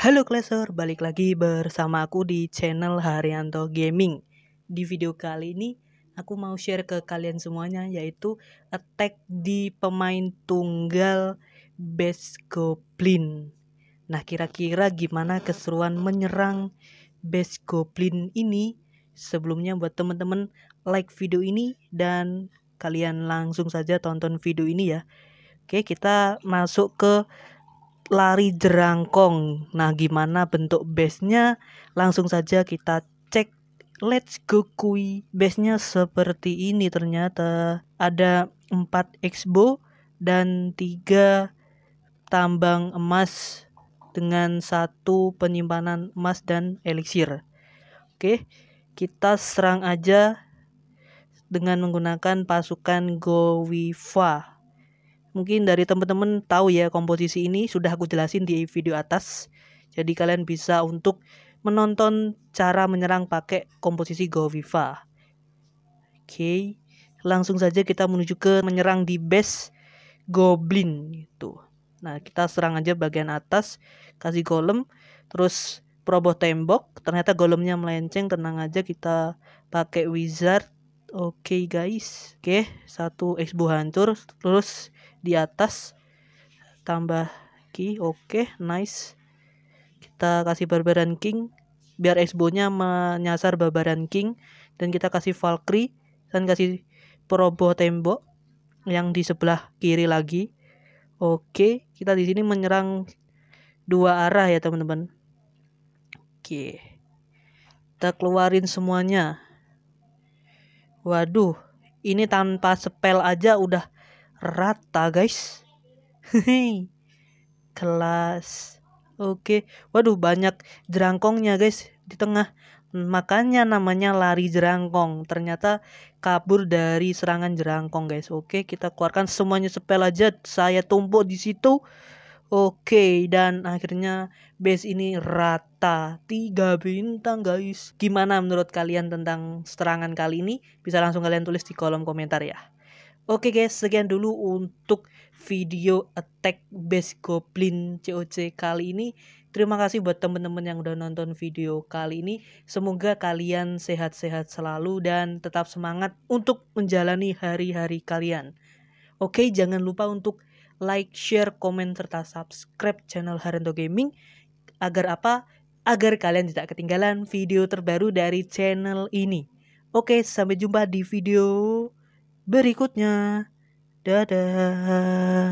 Halo Klasor, balik lagi bersama aku di channel Haryanto Gaming. Di video kali ini aku mau share ke kalian semuanya yaitu attack di pemain tunggal Base Goblin. Nah, kira-kira gimana keseruan menyerang Base Goblin ini? Sebelumnya buat teman-teman like video ini dan kalian langsung saja tonton video ini ya. Oke, kita masuk ke lari jerangkong. Nah, gimana bentuk base-nya? Langsung saja kita cek. Let's go kui. Base-nya seperti ini ternyata. Ada 4 expo dan 3 tambang emas dengan satu penyimpanan emas dan elixir. Oke, kita serang aja dengan menggunakan pasukan Oke, mungkin dari teman-teman tahu ya komposisi ini sudah aku jelasin di video atas. Jadi kalian bisa untuk menonton cara menyerang pakai komposisi Goviva. Oke, langsung saja kita menuju ke menyerang di base Goblin gitu. Nah, kita serang aja bagian atas, kasih golem, terus proboh tembok. Ternyata golemnya melenceng, tenang aja kita pakai wizard. Oke okay, guys, oke okay, satu exbu hancur, terus di atas tambah ki oke okay, nice kita kasih barbaran king biar exbonya menyasar barbaran king dan kita kasih valkyrie dan kasih peroboh tembok yang di sebelah kiri lagi oke okay, kita di sini menyerang dua arah ya teman-teman oke okay. kita keluarin semuanya waduh ini tanpa spell aja udah rata guys Hehe, kelas oke waduh banyak jerangkongnya guys di tengah makanya namanya lari jerangkong ternyata kabur dari serangan jerangkong guys oke kita keluarkan semuanya sepel aja saya tumpuk di situ Oke, dan akhirnya base ini rata. tiga bintang guys. Gimana menurut kalian tentang serangan kali ini? Bisa langsung kalian tulis di kolom komentar ya. Oke guys, sekian dulu untuk video Attack Base Goblin COC kali ini. Terima kasih buat teman-teman yang udah nonton video kali ini. Semoga kalian sehat-sehat selalu dan tetap semangat untuk menjalani hari-hari kalian. Oke, jangan lupa untuk like, share, komen, serta subscribe channel Harento Gaming. Agar apa? Agar kalian tidak ketinggalan video terbaru dari channel ini. Oke, sampai jumpa di video berikutnya. Dadah.